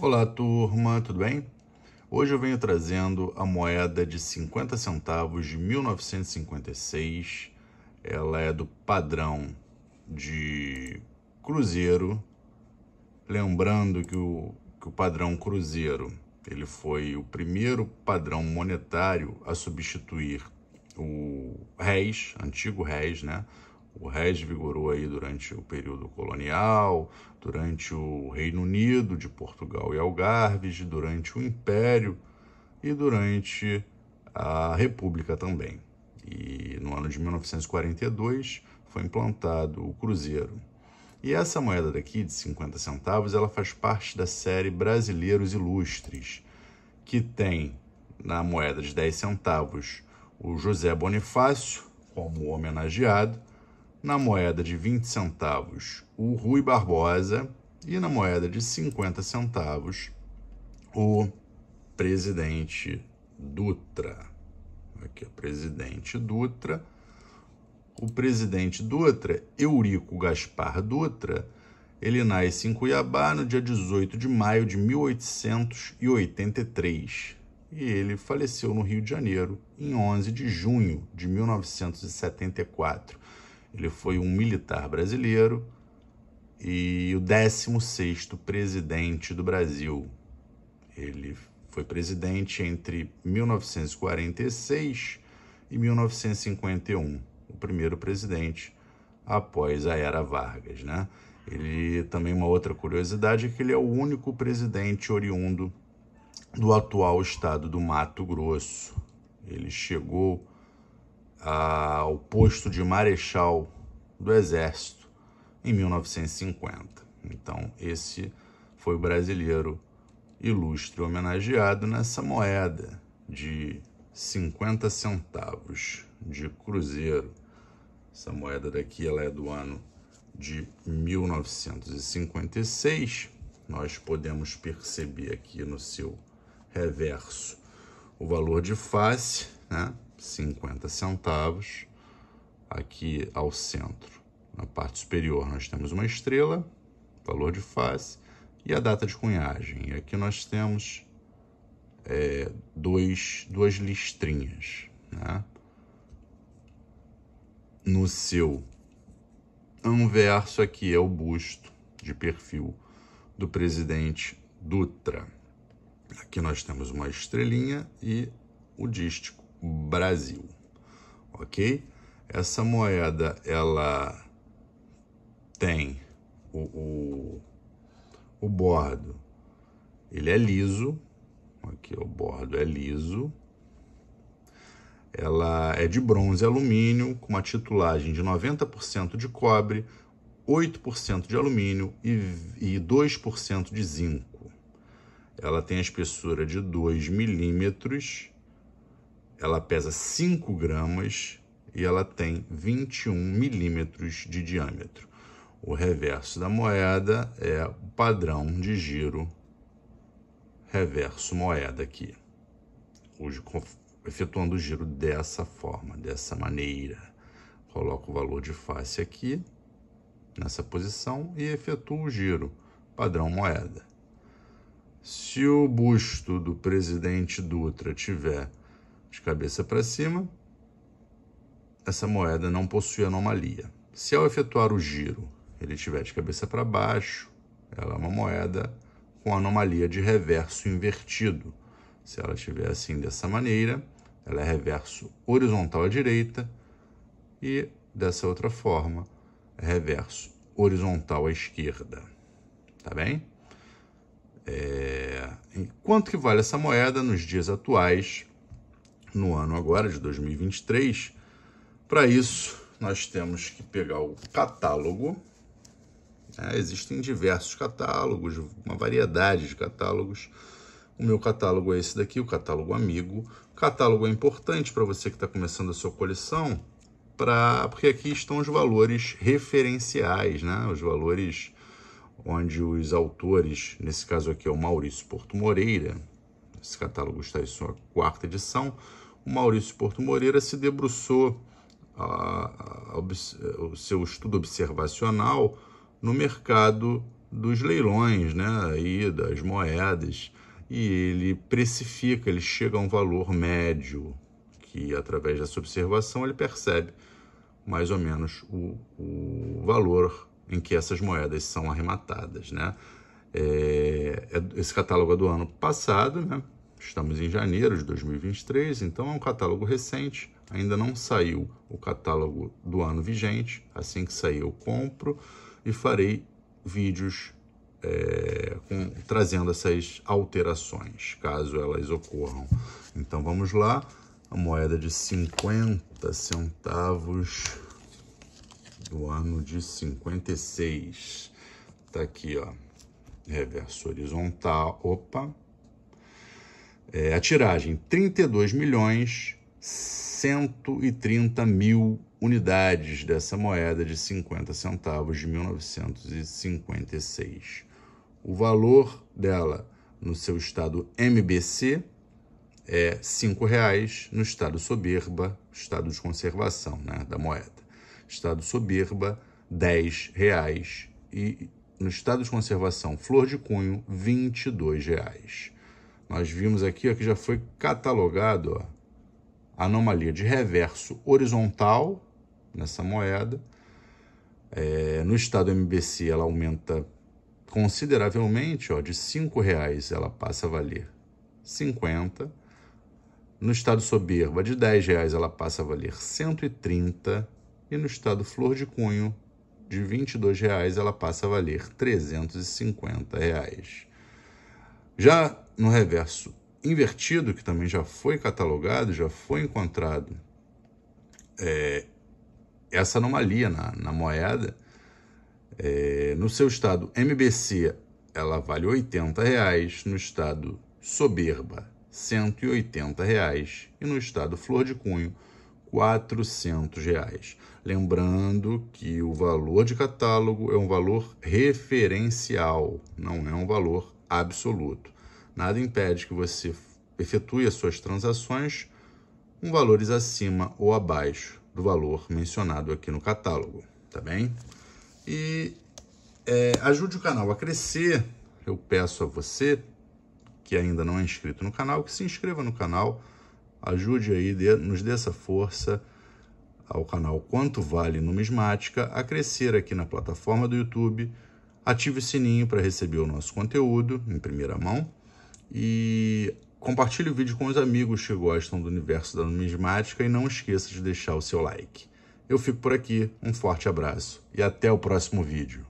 Olá, turma, tudo bem? Hoje eu venho trazendo a moeda de 50 centavos de 1956. Ela é do padrão de cruzeiro. Lembrando que o, que o padrão cruzeiro ele foi o primeiro padrão monetário a substituir o réis, antigo réis, né? O Reds vigorou aí durante o período colonial, durante o Reino Unido de Portugal e Algarves, durante o Império e durante a República também. E no ano de 1942 foi implantado o cruzeiro. E essa moeda daqui de 50 centavos, ela faz parte da série Brasileiros Ilustres, que tem na moeda de 10 centavos o José Bonifácio como homenageado na moeda de 20 centavos, o Rui Barbosa, e na moeda de 50 centavos, o presidente Dutra. Aqui, o presidente Dutra. O presidente Dutra, Eurico Gaspar Dutra, ele nasce em Cuiabá no dia 18 de maio de 1883 e ele faleceu no Rio de Janeiro em 11 de junho de 1974. Ele foi um militar brasileiro e o 16º presidente do Brasil. Ele foi presidente entre 1946 e 1951, o primeiro presidente após a era Vargas, né? Ele também uma outra curiosidade é que ele é o único presidente oriundo do atual estado do Mato Grosso. Ele chegou ao posto de marechal do Exército em 1950. Então, esse foi o brasileiro ilustre homenageado nessa moeda de 50 centavos de cruzeiro. Essa moeda daqui ela é do ano de 1956. Nós podemos perceber aqui no seu reverso o valor de face, né? 50 centavos aqui ao centro. Na parte superior nós temos uma estrela, valor de face e a data de cunhagem. E aqui nós temos é, dois, duas listrinhas. Né? No seu anverso aqui é o busto de perfil do presidente Dutra. Aqui nós temos uma estrelinha e o dístico Brasil, ok? Essa moeda ela tem o, o, o bordo, ele é liso, aqui o bordo é liso, ela é de bronze e alumínio, com uma titulagem de 90% de cobre, 8% de alumínio e, e 2% de zinco. Ela tem a espessura de 2 milímetros ela pesa 5 gramas e ela tem 21 milímetros de diâmetro. O reverso da moeda é o padrão de giro reverso moeda aqui, hoje efetuando o giro dessa forma, dessa maneira. Coloco o valor de face aqui, nessa posição, e efetuo o giro, padrão moeda. Se o busto do presidente Dutra tiver de cabeça para cima, essa moeda não possui anomalia. Se ao efetuar o giro ele estiver de cabeça para baixo, ela é uma moeda com anomalia de reverso invertido. Se ela estiver assim dessa maneira, ela é reverso horizontal à direita e dessa outra forma, é reverso horizontal à esquerda. Tá bem? É... Quanto que vale essa moeda nos dias atuais? no ano agora de 2023. Para isso, nós temos que pegar o catálogo. É, existem diversos catálogos, uma variedade de catálogos. O meu catálogo é esse daqui, o catálogo amigo. O catálogo é importante para você que está começando a sua coleção, pra... porque aqui estão os valores referenciais, né? os valores onde os autores, nesse caso aqui é o Maurício Porto Moreira, esse catálogo está em sua quarta edição, o Maurício Porto Moreira se debruçou a, ah, a, ah, eh, o seu estudo observacional no mercado dos leilões, né, aí das moedas, e ele precifica, ele chega a um valor médio, que através dessa observação ele percebe mais ou menos o, o valor em que essas moedas são arrematadas, né. É, é esse catálogo é do ano passado, né, Estamos em janeiro de 2023, então é um catálogo recente, ainda não saiu o catálogo do ano vigente. Assim que sair, eu compro e farei vídeos é, com, trazendo essas alterações, caso elas ocorram. Então vamos lá, a moeda de 50 centavos do ano de 56. Tá aqui, ó, reverso horizontal, opa, é, a tiragem, 32 milhões 130 mil unidades dessa moeda de 50 centavos de 1956. O valor dela no seu estado MBC é R$ reais no estado soberba, estado de conservação né, da moeda. Estado soberba, R$ reais e no estado de conservação flor de cunho, R$ reais nós vimos aqui ó, que já foi catalogado ó, anomalia de reverso horizontal nessa moeda. É, no estado MBC ela aumenta consideravelmente, ó, de R$ reais ela passa a valer 50. No estado soberba, de R$ reais ela passa a valer 130 e no estado flor de cunho, de R$ reais ela passa a valer 350 reais. Já no reverso invertido, que também já foi catalogado, já foi encontrado é, essa anomalia na, na moeda, é, no seu estado MBC ela vale 80 reais, no estado Soberba 180 reais e no estado Flor de Cunho 400 reais. Lembrando que o valor de catálogo é um valor referencial, não é um valor absoluto. Nada impede que você efetue as suas transações com valores acima ou abaixo do valor mencionado aqui no catálogo, tá bem? E é, ajude o canal a crescer. Eu peço a você que ainda não é inscrito no canal que se inscreva no canal, ajude aí, dê, nos dê essa força ao canal Quanto Vale Numismática a crescer aqui na plataforma do YouTube Ative o sininho para receber o nosso conteúdo em primeira mão e compartilhe o vídeo com os amigos que gostam do universo da numismática e não esqueça de deixar o seu like. Eu fico por aqui, um forte abraço e até o próximo vídeo.